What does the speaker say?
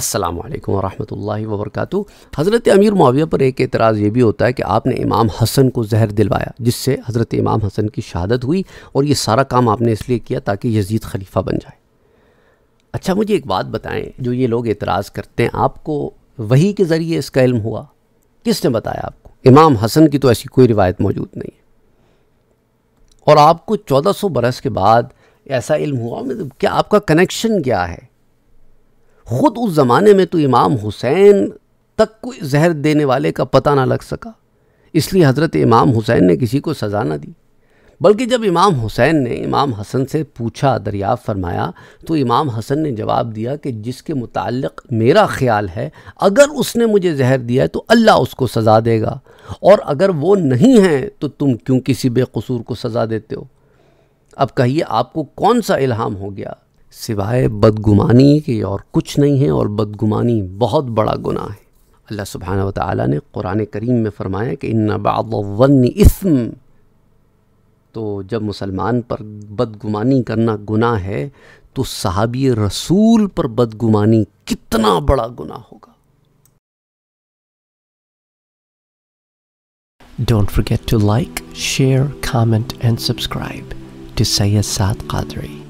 अस्सलाम वालेकुम रहमतुल्लाहि व बरकातुहू हज़रत अमीर मुआविया पर एक एतराज़ ये भी होता है कि आपने इमाम हसन को जहर दिलवाया जिससे हज़रत इमाम हसन की शहादत हुई और ये सारा काम आपने इसलिए किया ताकि यजीद खलीफा बन जाए अच्छा मुझे एक बात बताएं जो ये लोग एतराज़ करते हैं आपको वही के ज़रिए इसका इल्म हुआ किसने बताया आपको इमाम हसन की तो ऐसी कोई रिवायत मौजूद नहीं है और आपको चौदह सौ बरस के बाद ऐसा इल्म हुआ मतलब क्या आपका कनेक्शन क्या है ख़ुद उस ज़माने में तो इमाम हुसैन तक कोई जहर देने वाले का पता ना लग सका इसलिए हज़रत इमाम हुसैन ने किसी को सज़ा ना दी बल्कि जब इमाम हुसैन ने इमाम हसन से पूछा दरिया फरमाया तो इमाम हसन ने जवाब दिया कि जिसके मुतालिक मेरा ख्याल है अगर उसने मुझे जहर दिया है तो अल्लाह उसको सज़ा देगा और अगर वो नहीं है तो तुम क्यों किसी बेकसूर को सज़ा देते हो अब कहिए आपको कौन सा इल्हाम हो गया सिवाय बदगुमानी के और कुछ नहीं है और बदगुमानी बहुत बड़ा गुनाह है अल्लाह सुबहान वाली ने कुरान करीम में फ़रमाया कि इन बावन इसम तो जब मुसलमान पर बदगुमानी करना गुनाह है तो सहाबी रसूल पर बदगुमानी कितना बड़ा गुनाह होगा Don't forget to like, share, comment and subscribe to Sayyid Saad Qadri.